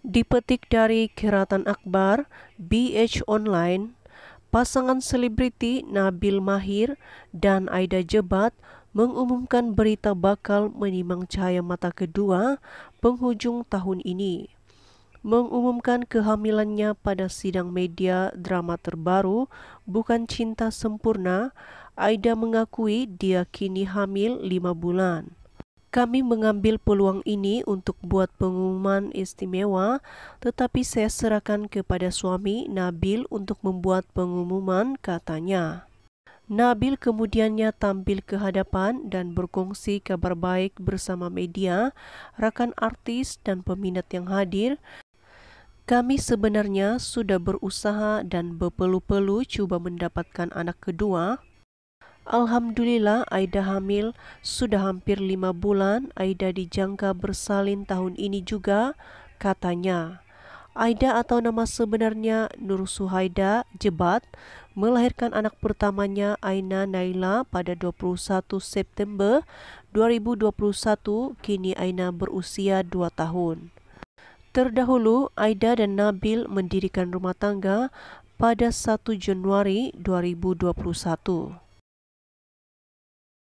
Dipetik dari Kiratan Akbar, BH Online, pasangan selebriti Nabil Mahir dan Aida Jebat mengumumkan berita bakal menimang cahaya mata kedua penghujung tahun ini. Mengumumkan kehamilannya pada sidang media drama terbaru Bukan Cinta Sempurna, Aida mengakui dia kini hamil lima bulan. Kami mengambil peluang ini untuk buat pengumuman istimewa, tetapi saya serahkan kepada suami Nabil untuk membuat pengumuman, katanya. Nabil kemudiannya tampil ke hadapan dan berkongsi kabar baik bersama media, rakan artis, dan peminat yang hadir. Kami sebenarnya sudah berusaha dan berpelu-pelu cuba mendapatkan anak kedua, Alhamdulillah Aida hamil sudah hampir lima bulan Aida dijangka bersalin tahun ini juga katanya Aida atau nama sebenarnya Nur Suhaida Jebat melahirkan anak pertamanya Aina Naila pada 21 September 2021 kini Aina berusia 2 tahun Terdahulu, Aida dan Nabil mendirikan rumah tangga pada 1 Januari 2021.